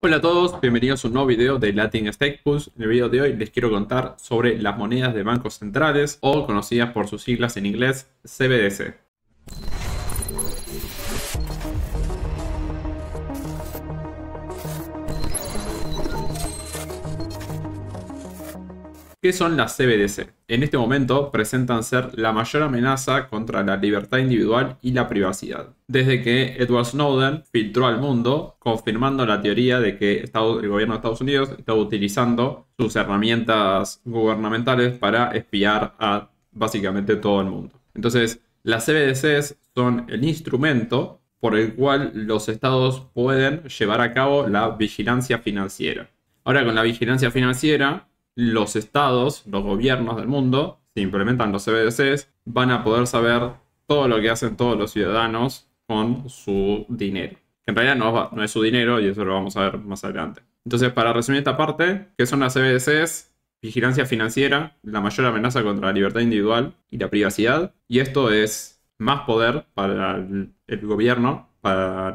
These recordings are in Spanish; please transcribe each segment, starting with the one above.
Hola a todos, bienvenidos a un nuevo video de Latin Stake Pulse. En el video de hoy les quiero contar sobre las monedas de bancos centrales o conocidas por sus siglas en inglés CBDC. ¿Qué son las CBDC? En este momento presentan ser la mayor amenaza contra la libertad individual y la privacidad, desde que Edward Snowden filtró al mundo confirmando la teoría de que el gobierno de Estados Unidos estaba utilizando sus herramientas gubernamentales para espiar a básicamente todo el mundo. Entonces, las CBDCs son el instrumento por el cual los estados pueden llevar a cabo la vigilancia financiera. Ahora con la vigilancia financiera los estados, los gobiernos del mundo, si implementan los CBDCs, van a poder saber todo lo que hacen todos los ciudadanos con su dinero. en realidad no, no es su dinero y eso lo vamos a ver más adelante. Entonces, para resumir esta parte, ¿qué son las CBDCs? Vigilancia financiera, la mayor amenaza contra la libertad individual y la privacidad. Y esto es más poder para el gobierno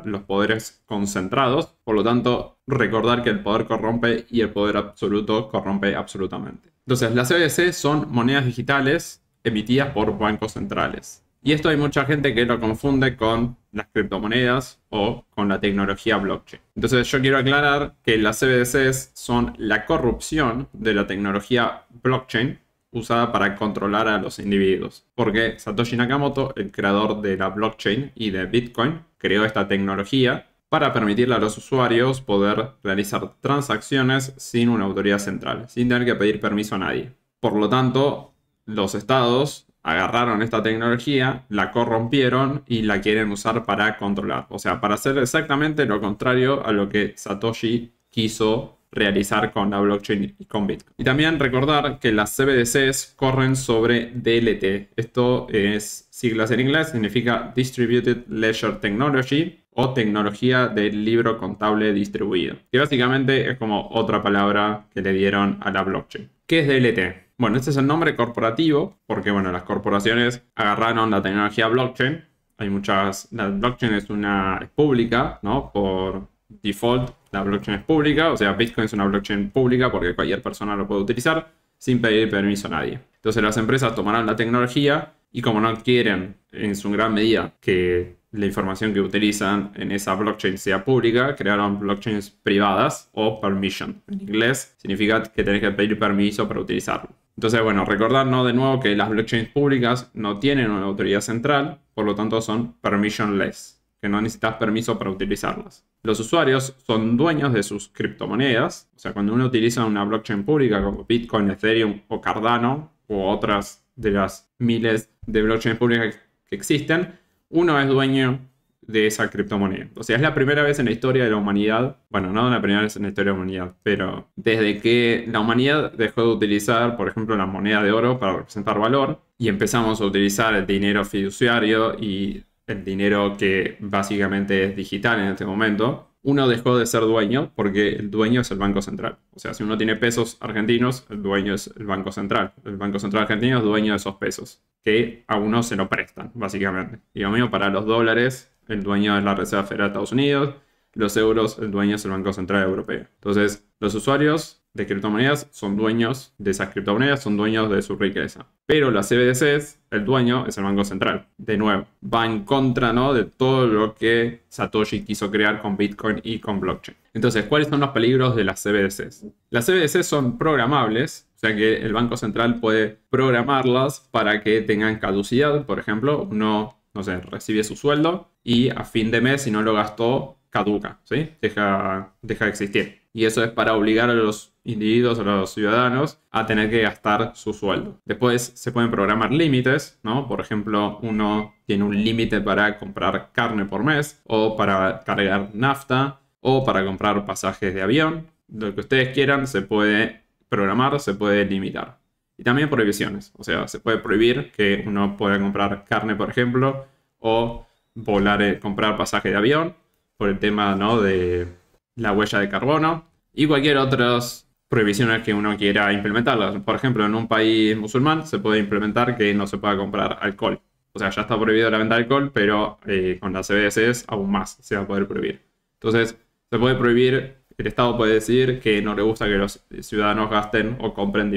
los poderes concentrados. Por lo tanto, recordar que el poder corrompe y el poder absoluto corrompe absolutamente. Entonces, las CBDC e son monedas digitales emitidas por bancos centrales. Y esto hay mucha gente que lo confunde con las criptomonedas o con la tecnología blockchain. Entonces yo quiero aclarar que las e CBDCs son la corrupción de la tecnología blockchain usada para controlar a los individuos. Porque Satoshi Nakamoto, el creador de la blockchain y de Bitcoin, creó esta tecnología para permitirle a los usuarios poder realizar transacciones sin una autoridad central, sin tener que pedir permiso a nadie. Por lo tanto, los estados agarraron esta tecnología, la corrompieron y la quieren usar para controlar. O sea, para hacer exactamente lo contrario a lo que Satoshi quiso realizar con la blockchain y con Bitcoin. Y también recordar que las CBDCs corren sobre DLT. Esto es siglas en inglés, significa Distributed Ledger Technology o tecnología del libro contable distribuido, que básicamente es como otra palabra que le dieron a la blockchain. ¿Qué es DLT? Bueno, este es el nombre corporativo porque bueno, las corporaciones agarraron la tecnología blockchain. Hay muchas, la blockchain es una pública, ¿no? Por default la blockchain es pública, o sea, Bitcoin es una blockchain pública porque cualquier persona lo puede utilizar sin pedir permiso a nadie. Entonces las empresas tomarán la tecnología y como no quieren en su gran medida que la información que utilizan en esa blockchain sea pública, crearon blockchains privadas o permission. En inglés significa que tenés que pedir permiso para utilizarlo. Entonces, bueno, recordarnos de nuevo que las blockchains públicas no tienen una autoridad central, por lo tanto son permissionless que no necesitas permiso para utilizarlas. Los usuarios son dueños de sus criptomonedas, o sea, cuando uno utiliza una blockchain pública como Bitcoin, Ethereum o Cardano o otras de las miles de blockchains públicas que existen, uno es dueño de esa criptomoneda. O sea, es la primera vez en la historia de la humanidad, bueno, no la primera vez en la historia de la humanidad, pero desde que la humanidad dejó de utilizar, por ejemplo, la moneda de oro para representar valor y empezamos a utilizar el dinero fiduciario y el dinero que básicamente es digital en este momento, uno dejó de ser dueño porque el dueño es el Banco Central. O sea, si uno tiene pesos argentinos, el dueño es el Banco Central. El Banco Central argentino es dueño de esos pesos, que a uno se lo prestan, básicamente. Y lo mismo para los dólares, el dueño es la Reserva Federal de Estados Unidos, los euros, el dueño es el Banco Central Europeo. Entonces, los usuarios de criptomonedas son dueños de esas criptomonedas, son dueños de su riqueza. Pero las CBDCs, el dueño es el Banco Central. De nuevo, va en contra ¿no? de todo lo que Satoshi quiso crear con Bitcoin y con blockchain. Entonces, ¿cuáles son los peligros de las CBDCs? Las CBDCs son programables, o sea que el Banco Central puede programarlas para que tengan caducidad. Por ejemplo, uno, no sé, recibe su sueldo y a fin de mes, si no lo gastó, caduca, ¿sí? deja, de existir. Y eso es para obligar a los individuos, a los ciudadanos, a tener que gastar su sueldo. Después se pueden programar límites, ¿no? Por ejemplo, uno tiene un límite para comprar carne por mes, o para cargar nafta, o para comprar pasajes de avión. Lo que ustedes quieran se puede programar, se puede limitar. Y también prohibiciones, o sea, se puede prohibir que uno pueda comprar carne, por ejemplo, o volar, eh, comprar pasaje de avión, por el tema ¿no? de la huella de carbono y cualquier otras prohibición que uno quiera implementar. Por ejemplo, en un país musulmán se puede implementar que no se pueda comprar alcohol. O sea, ya está prohibido la venta de alcohol, pero eh, con las CBDCs aún más se va a poder prohibir. Entonces, se puede prohibir, el Estado puede decir que no le gusta que los ciudadanos gasten o compren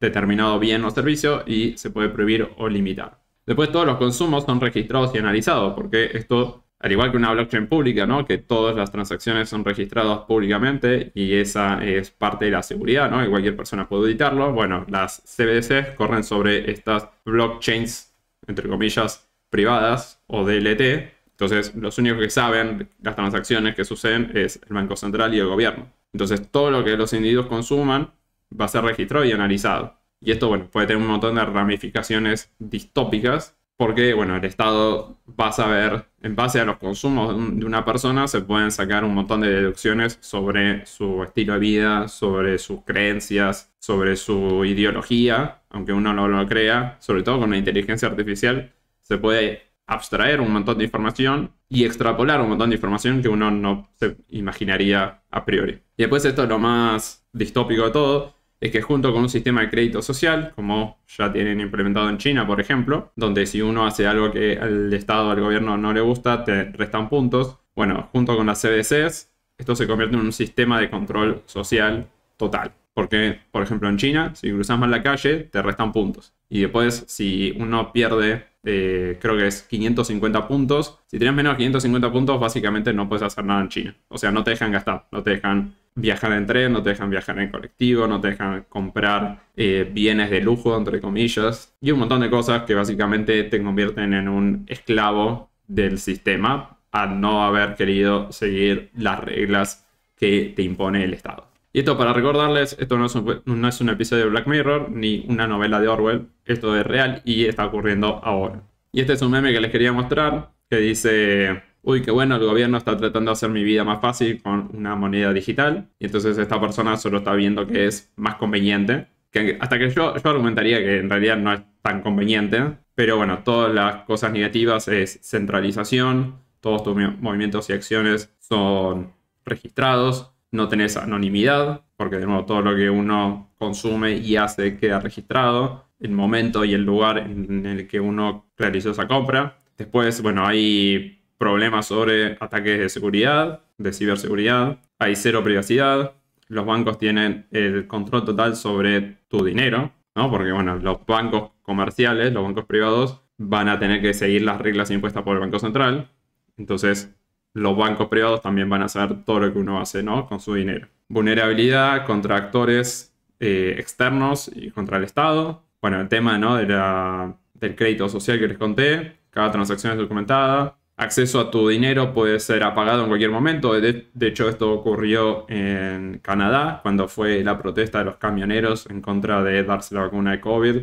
determinado bien o servicio y se puede prohibir o limitar. Después todos los consumos son registrados y analizados, porque esto al igual que una blockchain pública, ¿no? que todas las transacciones son registradas públicamente y esa es parte de la seguridad, ¿no? que cualquier persona puede editarlo. Bueno, las CBDCs corren sobre estas blockchains, entre comillas, privadas o DLT. Entonces, los únicos que saben las transacciones que suceden es el Banco Central y el gobierno. Entonces, todo lo que los individuos consuman va a ser registrado y analizado. Y esto, bueno, puede tener un montón de ramificaciones distópicas porque bueno, el Estado va a saber, en base a los consumos de una persona, se pueden sacar un montón de deducciones sobre su estilo de vida, sobre sus creencias, sobre su ideología, aunque uno no lo crea, sobre todo con la inteligencia artificial, se puede abstraer un montón de información y extrapolar un montón de información que uno no se imaginaría a priori. Y después esto es lo más distópico de todo, es que junto con un sistema de crédito social, como ya tienen implementado en China, por ejemplo, donde si uno hace algo que al Estado, al gobierno no le gusta, te restan puntos, bueno, junto con las CBCs, esto se convierte en un sistema de control social total. Porque, por ejemplo, en China, si cruzas mal la calle, te restan puntos. Y después, si uno pierde eh, creo que es 550 puntos. Si tienes menos de 550 puntos, básicamente no puedes hacer nada en China. O sea, no te dejan gastar, no te dejan viajar en tren, no te dejan viajar en colectivo, no te dejan comprar eh, bienes de lujo, entre comillas, y un montón de cosas que básicamente te convierten en un esclavo del sistema al no haber querido seguir las reglas que te impone el Estado. Y esto para recordarles, esto no es, un, episodio de Black Mirror ni una novela de Orwell, esto es real y está ocurriendo ahora. Y este es un meme que les quería mostrar que dice, uy, qué bueno, el gobierno está tratando de hacer mi vida más fácil con una moneda digital. Y entonces esta persona solo está viendo que es más conveniente. Que hasta que yo, yo argumentaría que en realidad no es tan conveniente. Pero bueno, todas las cosas negativas es centralización, todos tus movimientos y acciones son registrados, no tenés anonimidad, porque de nuevo todo lo que uno consume y hace queda registrado, el momento y el lugar en el que uno realizó esa compra. Después, bueno, hay problemas sobre ataques de seguridad, de ciberseguridad, hay cero privacidad, los bancos tienen el control total sobre tu dinero, ¿no? Porque, bueno, los bancos comerciales, los bancos privados, van a tener que seguir las reglas impuestas por el Banco Central. Entonces, los bancos privados también van a saber todo lo que uno hace ¿no? con su dinero. Vulnerabilidad contra actores eh, externos y contra el Estado. Bueno, el tema de del crédito social que les conté. Cada transacción es documentada. Acceso a tu dinero puede ser apagado en cualquier momento. De, hecho, esto ocurrió en Canadá cuando fue la protesta de los camioneros en contra de darse la vacuna de COVID.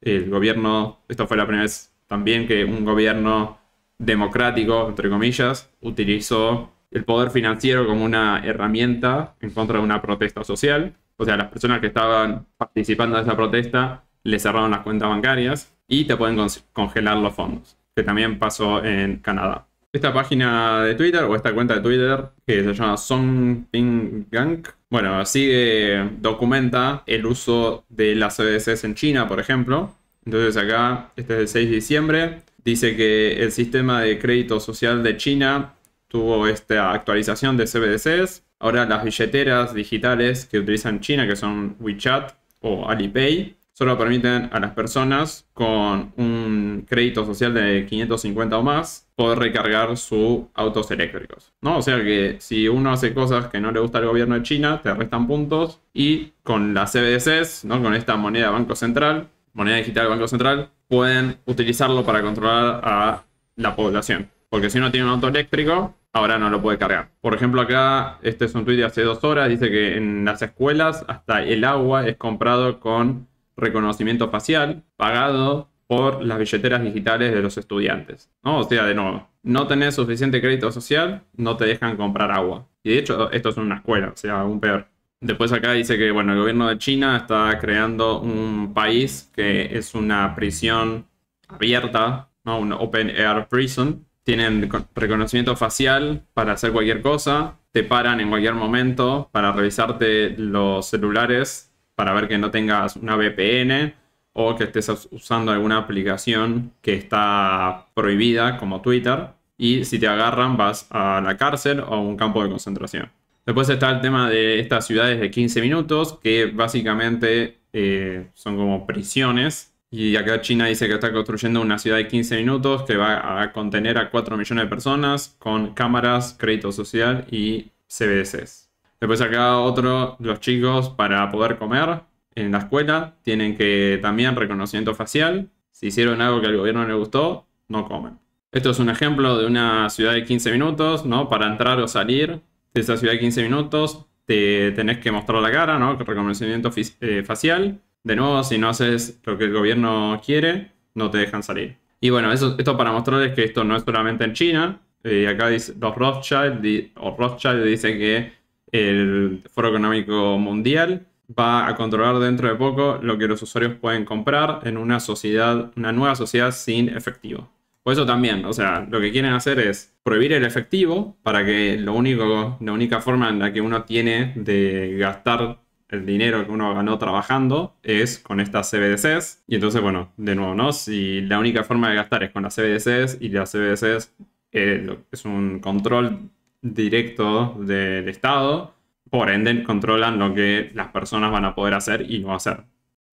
El gobierno, esto fue la primera vez también que un gobierno democrático, entre comillas, utilizó el poder financiero como una herramienta en contra de una protesta social. O sea, las personas que estaban participando de esa protesta le cerraron las cuentas bancarias y te pueden congelar los fondos, que también pasó en Canadá. Esta página de Twitter o esta cuenta de Twitter que se llama Songping Gang, bueno, sigue, documenta el uso de las e CDCs en China, por ejemplo. Entonces acá, este es el 6 de diciembre, Dice que el sistema de crédito social de China tuvo esta actualización de CBDCs. Ahora las billeteras digitales que utilizan China, que son WeChat o Alipay, solo permiten a las personas con un crédito social de 550 o más poder recargar sus autos eléctricos. ¿no? O sea que si uno hace cosas que no le gusta al gobierno de China, te restan puntos. Y con las CBDCs, ¿no? con esta moneda Banco Central, moneda digital Banco Central, pueden utilizarlo para controlar a la población. Porque si uno tiene un auto eléctrico, ahora no lo puede cargar. Por ejemplo, acá, este es un tuit de hace dos horas, dice que en las escuelas hasta el agua es comprado con reconocimiento facial, pagado por las billeteras digitales de los estudiantes. ¿no? O sea, de nuevo, no tenés suficiente crédito social, no te dejan comprar agua. Y de hecho, esto es una escuela, o sea, aún peor. Después acá dice que bueno, el gobierno de China está creando un país que es una prisión abierta, ¿no? un open air prison. Tienen reconocimiento facial para hacer cualquier cosa. Te paran en cualquier momento para revisarte los celulares para ver que no tengas una VPN o que estés usando alguna aplicación que está prohibida como Twitter. Y si te agarran vas a la cárcel o a un campo de concentración. Después está el tema de estas ciudades de 15 minutos, que básicamente eh, son como prisiones. Y acá China dice que está construyendo una ciudad de 15 minutos que va a contener a 4 millones de personas con cámaras, crédito social y CBDCs. Después acá otro, los chicos para poder comer en la escuela tienen que también reconocimiento facial. Si hicieron algo que al gobierno le gustó, no comen. Esto es un ejemplo de una ciudad de 15 minutos, ¿no? Para entrar o salir esa ciudad de 15 minutos, te tenés que mostrar la cara, ¿no? Reconocimiento eh, facial. De nuevo, si no haces lo que el gobierno quiere, no te dejan salir. Y bueno, eso, esto para mostrarles que esto no es solamente en China. Eh, acá dice, los Rothschild, o Rothschild dice que el Foro Económico Mundial va a controlar dentro de poco lo que los usuarios pueden comprar en una sociedad, una nueva sociedad sin efectivo. Por eso también, o sea, lo que quieren hacer es prohibir el efectivo para que lo único, la única forma en la que uno tiene de gastar el dinero que uno ganó trabajando es con estas CBDCs. Y entonces, bueno, de nuevo, ¿no? Si la única forma de gastar es con las CBDCs y las CBDCs eh, es un control directo del Estado, por ende controlan lo que las personas van a poder hacer y no hacer.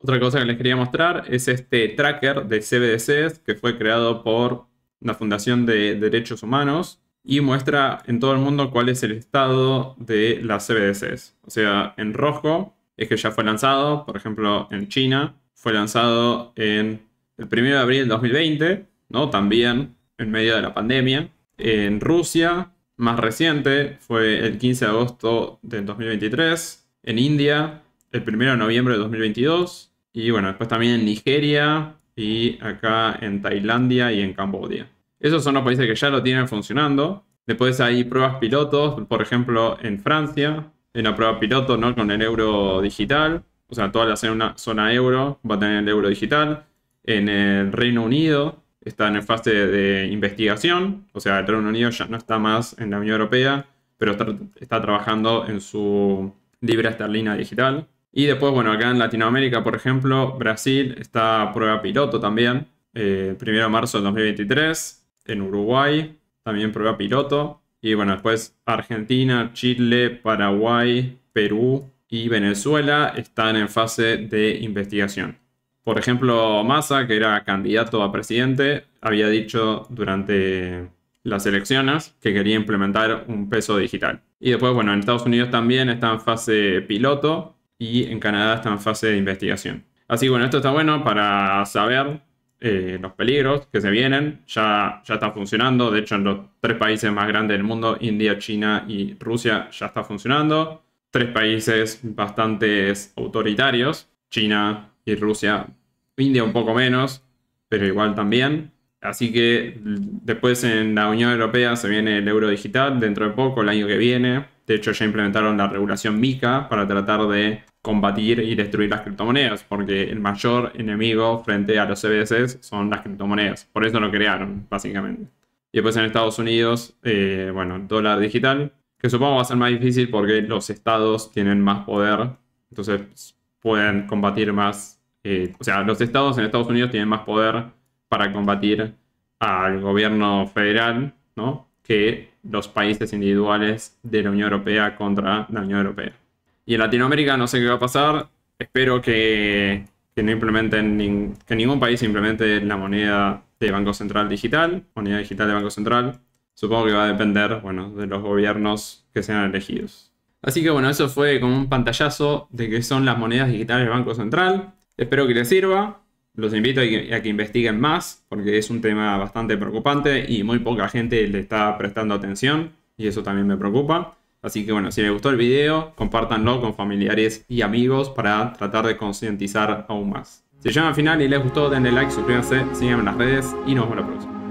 Otra cosa que les quería mostrar es este tracker de CBDCs que fue creado por la Fundación de Derechos Humanos y muestra en todo el mundo cuál es el estado de las CBDCs. O sea, en rojo es que ya fue lanzado, por ejemplo, en China, fue lanzado en el 1 de abril de 2020, ¿no? También en medio de la pandemia. En Rusia, más reciente, fue el 15 de agosto de 2023. En India, el 1 de noviembre de 2022. Y bueno, después también en Nigeria y acá en Tailandia y en Camboya. Esos son los países que ya lo tienen funcionando. Después hay pruebas pilotos, por ejemplo, en Francia, en la prueba piloto ¿no? con el euro digital. O sea, toda la zona euro va a tener el euro digital. En el Reino Unido está en fase de investigación. O sea, el Reino Unido ya no está más en la Unión Europea, pero está trabajando en su libra esterlina digital. Y después, bueno, acá en Latinoamérica, por ejemplo, Brasil está prueba piloto también, eh, primero 1 de marzo del 2023. En Uruguay también prueba piloto. Y bueno, después Argentina, Chile, Paraguay, Perú y Venezuela están en fase de investigación. Por ejemplo, Massa, que era candidato a presidente, había dicho durante las elecciones que quería implementar un peso digital. Y después, bueno, en Estados Unidos también está en fase piloto y en Canadá está en fase de investigación. Así que bueno, esto está bueno para saber eh, los peligros que se vienen. Ya, ya está funcionando. De hecho, en los tres países más grandes del mundo, India, China y Rusia, ya está funcionando. Tres países bastante autoritarios. China y Rusia. India un poco menos, pero igual también. Así que después en la Unión Europea se viene el euro digital dentro de poco, el año que viene. De hecho, ya implementaron la regulación MICA para tratar de combatir y destruir las criptomonedas, porque el mayor enemigo frente a los e cbs son las criptomonedas. Por eso lo crearon, básicamente. Y después en Estados Unidos, eh, bueno, dólar digital, que supongo va a ser más difícil porque los estados tienen más poder, entonces pueden combatir más. Eh, o sea, los estados en Estados Unidos tienen más poder para combatir al gobierno federal, ¿no? Que los países individuales de la Unión Europea contra la Unión Europea. Y en Latinoamérica no sé qué va a pasar, espero que, que no implementen, que ningún país implemente la moneda de Banco Central digital, moneda digital de Banco Central. Supongo que va a depender, bueno, de los gobiernos que sean elegidos. Así que bueno, eso fue como un pantallazo de qué son las monedas digitales del Banco Central. Espero que les sirva. Los invito a que, investiguen más porque es un tema bastante preocupante y muy poca gente le está prestando atención y eso también me preocupa. Así que bueno, si les gustó el video, compártanlo con familiares y amigos para tratar de concientizar aún más. Si llegan al final y les gustó, denle like, suscríbanse, síganme en las redes y nos vemos la próxima.